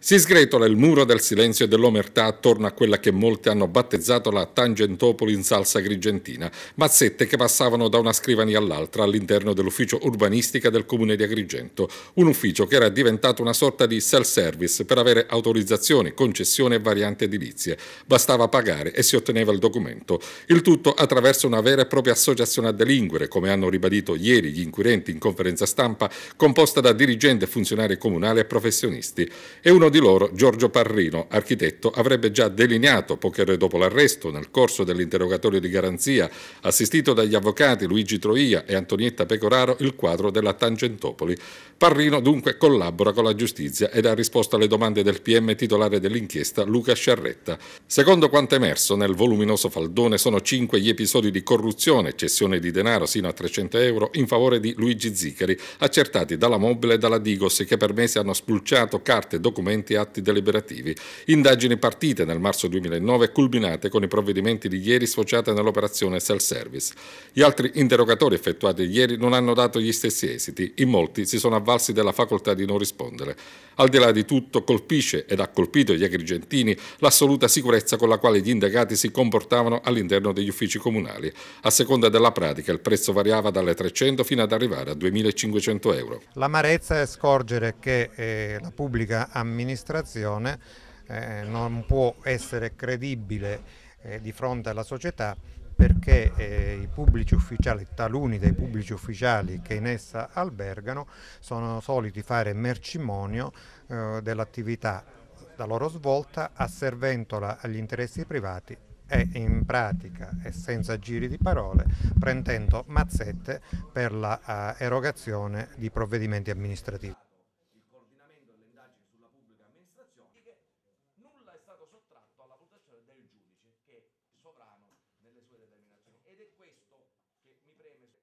Si sgretola il muro del silenzio e dell'omertà attorno a quella che molti hanno battezzato la Tangentopoli in salsa agrigentina, mazzette che passavano da una scrivania all'altra all'interno dell'ufficio urbanistica del comune di Agrigento, un ufficio che era diventato una sorta di self-service per avere autorizzazioni, concessioni e varianti edilizie. Bastava pagare e si otteneva il documento. Il tutto attraverso una vera e propria associazione a delinquere, come hanno ribadito ieri gli inquirenti in conferenza stampa, composta da dirigenti, funzionari comunali e professionisti. È uno uno di loro, Giorgio Parrino, architetto, avrebbe già delineato, poche ore dopo l'arresto, nel corso dell'interrogatorio di garanzia, assistito dagli avvocati Luigi Troia e Antonietta Pecoraro, il quadro della Tangentopoli. Parrino dunque collabora con la giustizia ed ha risposto alle domande del PM titolare dell'inchiesta Luca Sciarretta. Secondo quanto emerso nel voluminoso faldone sono cinque gli episodi di corruzione, cessione di denaro sino a 300 euro in favore di Luigi Zicari, accertati dalla Mobile e dalla Digos che per mesi hanno spulciato carte e documenti precedenti atti deliberativi. Indagini partite nel marzo 2009 e culminate con i provvedimenti di ieri sfociate nell'operazione self-service. Gli altri interrogatori effettuati ieri non hanno dato gli stessi esiti. In molti si sono avvalsi della facoltà di non rispondere. Al di là di tutto colpisce ed ha colpito gli agrigentini l'assoluta sicurezza con la quale gli indagati si comportavano all'interno degli uffici comunali. A seconda della pratica il prezzo variava dalle 300 fino ad arrivare a 2.500 euro. L'amarezza è scorgere che eh, la pubblica amministrazione amministrazione eh, non può essere credibile eh, di fronte alla società perché eh, i pubblici ufficiali, taluni dei pubblici ufficiali che in essa albergano sono soliti fare mercimonio eh, dell'attività da loro svolta asserventola agli interessi privati e in pratica e senza giri di parole prendendo mazzette per l'erogazione eh, uh, di provvedimenti amministrativi. nulla è stato sottratto alla valutazione del giudice che è sovrano nelle sue determinazioni ed è questo che mi preme